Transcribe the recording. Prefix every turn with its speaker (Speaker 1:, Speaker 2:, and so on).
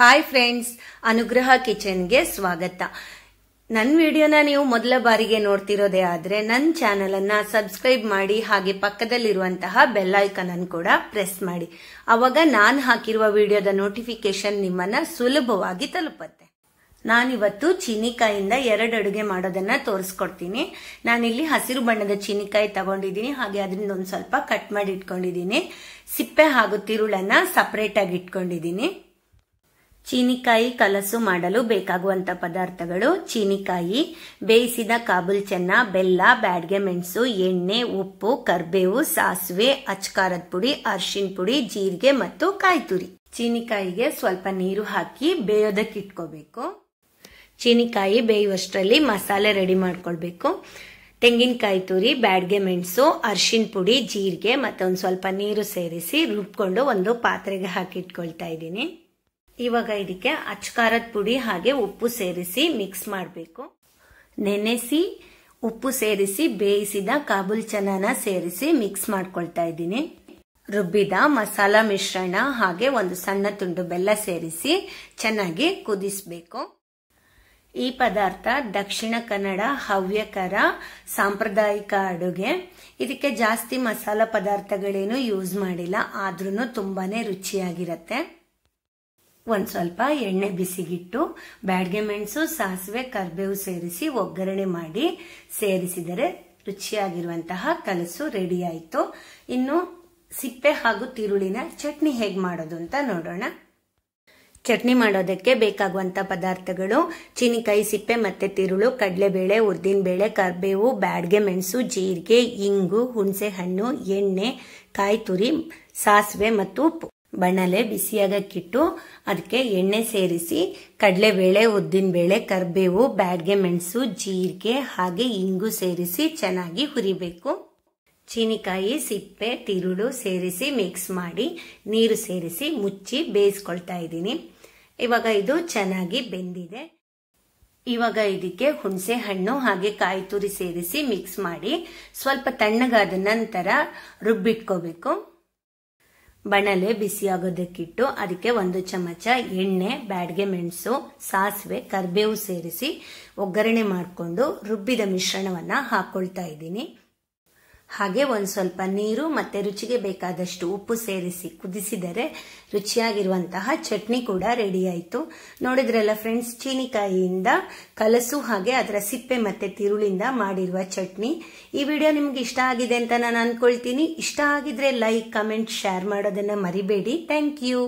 Speaker 1: hi friends ಅನುಗ್ರಹ ಕಿಚನ್ಗೆ ಸ್ವಾಗತ ನನ್ನ ವಿಡಿಯೋನ ನೀವು ಮೊದಲ ಬಾರಿಗೆ ನೋಡ್ತಿರೋದೇ ಆದರೆ ನನ್ನ ಅನ್ನ ಸಬ್ಸ್ಕ್ರೈಬ್ ಮಾಡಿ ಹಾಗೆ ಪಕ್ಕದಲ್ಲಿರುವಂತಹ ಬೆಲ್ಲೈಕನ್ ಅನ್ನು ಕೂಡ ಪ್ರೆಸ್ ಮಾಡಿ ಅವಾಗ ನಾನು ಹಾಕಿರುವ ವಿಡಿಯೋದ ನೋಟಿಫಿಕೇಶನ್ ನಿಮ್ಮನ್ನ ಸುಲಭವಾಗಿ ತಲುಪತ್ತೆ ನಾನಿವತ್ತು ಚೀನಿಕಾಯಿಂದ ಎರಡು ಅಡುಗೆ ಮಾಡೋದನ್ನ ತೋರಿಸ್ಕೊಡ್ತೀನಿ ನಾನಿಲ್ಲಿ ಹಸಿರು ಬಣ್ಣದ ಚೀನಿಕಾಯಿ ತಗೊಂಡಿದ್ದೀನಿ ಹಾಗೆ ಅದರಿಂದ ಒಂದು ಸ್ವಲ್ಪ ಕಟ್ ಮಾಡಿ ಇಟ್ಕೊಂಡಿದ್ದೀನಿ ಸಿಪ್ಪೆ ಹಾಗೂ ತಿರುಳನ್ನು ಆಗಿ ಇಟ್ಕೊಂಡಿದ್ದೀನಿ ಚೀನಿಕಾಯಿ ಕಲಸು ಮಾಡಲು ಬೇಕಾಗುವಂತ ಪದಾರ್ಥಗಳು ಚೀನಿಕಾಯಿ ಬೇಯಿಸಿದ ಕಾಬುಲ್ ಚೆನ್ನ ಬೆಲ್ಲ ಬ್ಯಾಡ್ಗೆ ಮೆಣಸು ಎಣ್ಣೆ ಉಪ್ಪು ಕರ್ಬೇವು ಸಾಸಿವೆ ಅಚ್ಕಾರದ ಪುಡಿ ಅರ್ಶಿನ ಪುಡಿ ಜೀರಿಗೆ ಮತ್ತು ಕಾಯ್ತುರಿ ಚೀನಿಕಾಯಿಗೆ ಸ್ವಲ್ಪ ನೀರು ಹಾಕಿ ಬೇಯೋದಕ್ಕೆ ಇಟ್ಕೋಬೇಕು ಚೀನಿಕಾಯಿ ಬೇಯುವಷ್ಟರಲ್ಲಿ ಮಸಾಲೆ ರೆಡಿ ಮಾಡ್ಕೊಳ್ಬೇಕು ತೆಂಗಿನಕಾಯಿ ತುರಿ ಬ್ಯಾಡ್ಗೆ ಮೆಣಸು ಅರ್ಶಿನ ಪುಡಿ ಜೀರಿಗೆ ಮತ್ತೆ ಸ್ವಲ್ಪ ನೀರು ಸೇರಿಸಿ ರುಬ್ಕೊಂಡು ಒಂದು ಪಾತ್ರೆಗೆ ಹಾಕಿಟ್ಕೊಳ್ತಾ ಇದ್ದೀನಿ ಇವಾಗ ಇದಕ್ಕೆ ಅಚ್ಕಾರದ ಪುಡಿ ಹಾಗೆ ಉಪ್ಪು ಸೇರಿಸಿ ಮಿಕ್ಸ್ ಮಾಡಬೇಕು ನೆನೆಸಿ ಉಪ್ಪು ಸೇರಿಸಿ ಬೇಯಿಸಿದ ಕಾಬುಲ್ ಚನಾನ ಸೇರಿಸಿ ಮಿಕ್ಸ್ ಮಾಡ್ಕೊಳ್ತಾ ಇದ್ದೀನಿ ರುಬ್ಬಿದ ಮಸಾಲ ಮಿಶ್ರಣ ಹಾಗೆ ಒಂದು ಸಣ್ಣ ತುಂಡು ಬೆಲ್ಲ ಸೇರಿಸಿ ಚೆನ್ನಾಗಿ ಕುದಿಸಬೇಕು ಈ ಪದಾರ್ಥ ದಕ್ಷಿಣ ಕನ್ನಡ ಹವ್ಯಕರ ಸಾಂಪ್ರದಾಯಿಕ ಅಡುಗೆ ಇದಕ್ಕೆ ಜಾಸ್ತಿ ಮಸಾಲ ಪದಾರ್ಥಗಳೇನು ಯೂಸ್ ಮಾಡಿಲ್ಲ ಆದ್ರೂ ತುಂಬಾನೇ ರುಚಿಯಾಗಿರುತ್ತೆ ಒಂದ್ ಸ್ವಲ್ಪ ಎಣ್ಣೆ ಬಿಸಿಗಿಟ್ಟು ಬ್ಯಾಡ್ಗೆ ಮೆಣಸು ಸಾಸಿವೆ ಕರ್ಬೇವು ಸೇರಿಸಿ ಒಗ್ಗರಣೆ ಮಾಡಿ ಸೇರಿಸಿದರೆ ರುಚಿಯಾಗಿರುವಂತಹ ಕಲಸು ರೆಡಿ ಆಯ್ತು ಇನ್ನು ಸಿಪ್ಪೆ ಹಾಗೂ ತಿರುಳಿನ ಚಟ್ನಿ ಹೇಗೆ ಮಾಡೋದು ಅಂತ ನೋಡೋಣ ಚಟ್ನಿ ಮಾಡೋದಕ್ಕೆ ಬೇಕಾಗುವಂತ ಪದಾರ್ಥಗಳು ಚೀನಿಕಾಯಿ ಸಿಪ್ಪೆ ಮತ್ತೆ ತಿರುಳು ಕಡಲೆಬೇಳೆ ಬೇಳೆ ಕರ್ಬೇವು ಬ್ಯಾಡ್ಗೆ ಮೆಣಸು ಜೀರಿಗೆ ಇಂಗು ಹುಣಸೆ ಹಣ್ಣು ಎಣ್ಣೆ ಕಾಯಿ ತುರಿ ಸಾಸಿವೆ ಮತ್ತು ಬಣಲೆ ಬಿಸಿಯಾಗಕ್ಕಿಟ್ಟು ಅದಕ್ಕೆ ಎಣ್ಣೆ ಸೇರಿಸಿ ಕಡಲೆಬೇಳೆ ಉದ್ದಿನಬೇಳೆ ಕರಿಬೇವು ಬ್ಯಾಡ್ಗೆ ಮೆಣಸು ಜೀರಿಗೆ ಹಾಗೆ ಇಂಗು ಸೇರಿಸಿ ಚೆನ್ನಾಗಿ ಹುರಿಬೇಕು ಚೀನಿಕಾಯಿ ಸಿಪ್ಪೆ ತಿರುಳು ಸೇರಿಸಿ ಮಿಕ್ಸ್ ಮಾಡಿ ನೀರು ಸೇರಿಸಿ ಮುಚ್ಚಿ ಬೇಯಿಸ್ಕೊಳ್ತಾ ಇದ್ದೀನಿ ಇವಾಗ ಇದು ಚೆನ್ನಾಗಿ ಬೆಂದಿದೆ ಇವಾಗ ಇದಕ್ಕೆ ಹುಣಸೆ ಹಣ್ಣು ಹಾಗೆ ಕಾಯಿ ತುರಿ ಸೇರಿಸಿ ಮಿಕ್ಸ್ ಮಾಡಿ ಸ್ವಲ್ಪ ತಣ್ಣಗಾದ ನಂತರ ರುಬ್ಬಿಟ್ಕೋಬೇಕು ಬಣಲೆ ಬಿಸಿಯಾಗೋದಕ್ಕಿಟ್ಟು ಅದಕ್ಕೆ ಒಂದು ಚಮಚ ಎಣ್ಣೆ ಬ್ಯಾಡ್ಗೆ ಮೆಣಸು ಸಾಸಿವೆ ಕರಿಬೇವು ಸೇರಿಸಿ ಒಗ್ಗರಣೆ ಮಾಡಿಕೊಂಡು ರುಬ್ಬಿದ ಮಿಶ್ರಣವನ್ನು ಹಾಕ್ಕೊಳ್ತಾ ಇದ್ದೀನಿ ಹಾಗೆ ಒಂದು ಸ್ವಲ್ಪ ನೀರು ಮತ್ತೆ ರುಚಿಗೆ ಬೇಕಾದಷ್ಟು ಉಪ್ಪು ಸೇರಿಸಿ ಕುದಿಸಿದರೆ ರುಚಿಯಾಗಿರುವಂತಹ ಚಟ್ನಿ ಕೂಡ ರೆಡಿ ಆಯಿತು ನೋಡಿದ್ರಲ್ಲ ಫ್ರೆಂಡ್ಸ್ ಚೀನಿಕಾಯಿಯಿಂದ ಕಲಸು ಹಾಗೆ ಅದರ ಸಿಪ್ಪೆ ಮತ್ತೆ ತಿರುಳಿಂದ ಮಾಡಿರುವ ಚಟ್ನಿ ಈ ವಿಡಿಯೋ ನಿಮ್ಗೆ ಇಷ್ಟ ಆಗಿದೆ ಅಂತ ನಾನು ಅನ್ಕೊಳ್ತೀನಿ ಇಷ್ಟ ಆಗಿದ್ರೆ ಲೈಕ್ ಕಮೆಂಟ್ ಶೇರ್ ಮಾಡೋದನ್ನ ಮರಿಬೇಡಿ ಥ್ಯಾಂಕ್ ಯು